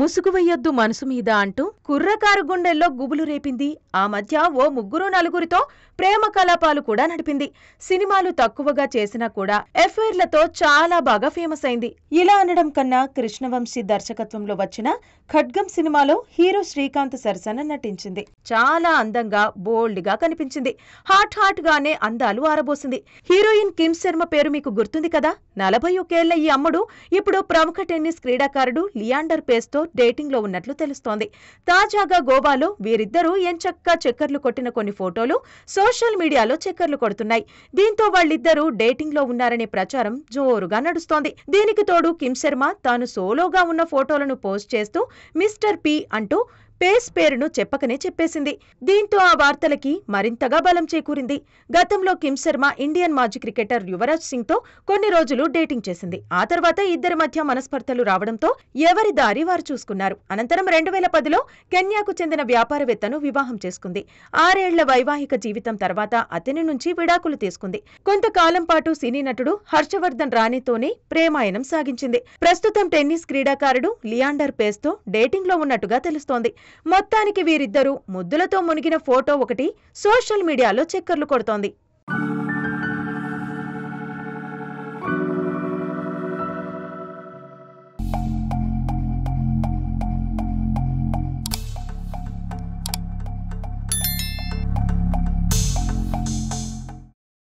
ముసుగు వెయ్యొద్దు మనసు మీద అంటూ కుర్రకారు గుండెల్లో గుబులు రేపింది ఆ మధ్య ఓ ముగ్గురు నలుగురితో ప్రేమ కలాపాలు కూడా నడిపింది సినిమాలు తక్కువగా చేసినా కూడా ఎఫ్ఐర్లతో చాలా బాగా ఫేమస్ అయింది ఇలా అనడం కన్నా కృష్ణవంశీ దర్శకత్వంలో వచ్చిన ఖడ్గం సినిమాలో హీరో శ్రీకాంత్ సరసన నటించింది చాలా అందంగా బోల్డ్ గా కనిపించింది హాట్ హాట్ గానే అందాలు ఆరబోసింది హీరోయిన్ కిమ్ శర్మ పేరు మీకు గుర్తుంది కదా నలభై ఒకేళ్ల ఈ అమ్ముడు ఇప్పుడు ప్రముఖ టెన్నిస్ క్రీడాకారుడు లియాండర్ పేస్తో డేటింగ్ లో ఉన్నట్లు తెలుస్తోంది తాజాగా గోవాలో వీరిద్దరూ ఎంచక్కా చెక్కర్లు కొట్టిన కొన్ని ఫోటోలు సోషల్ మీడియాలో చెక్కర్లు కొడుతున్నాయి దీంతో వాళ్ళిద్దరూ డేటింగ్ లో ఉన్నారనే ప్రచారం జోరుగా నడుస్తోంది దీనికి తోడు కిమ్ శర్మ తాను సోలోగా ఉన్న ఫోటోలను పోస్ట్ చేస్తూ మిస్టర్ పి అంటూ పేస్ పేరును చెప్పకనే చెప్పేసింది దీంతో ఆ వార్తలకి మరింతగా బలం చేకూరింది గతంలో కిమ్ శర్మ ఇండియన్ మాజీ క్రికెటర్ యువరాజ్ సింగ్ తో కొన్ని రోజులు డేటింగ్ చేసింది ఆ తర్వాత ఇద్దరి మధ్య మనస్పర్ధలు రావడంతో ఎవరి దారి వారు చూసుకున్నారు అనంతరం రెండు వేల పదిలో కెన్యాకు చెందిన వ్యాపారవేత్తను వివాహం చేసుకుంది ఆరేళ్ల వైవాహిక జీవితం తర్వాత అతని నుంచి విడాకులు తీసుకుంది కొంతకాలం పాటు సినీ నటుడు హర్షవర్ధన్ రాణితోనే ప్రేమాయణం సాగించింది ప్రస్తుతం టెన్నిస్ క్రీడాకారుడు లియాండర్ పేస్తో డేటింగ్లో ఉన్నట్టుగా తెలుస్తోంది మొత్తానికి వీరిద్దరూ ముద్దులతో మునిగిన ఫోటో ఒకటి సోషల్ మీడియాలో చక్కర్లు కొడుతోంది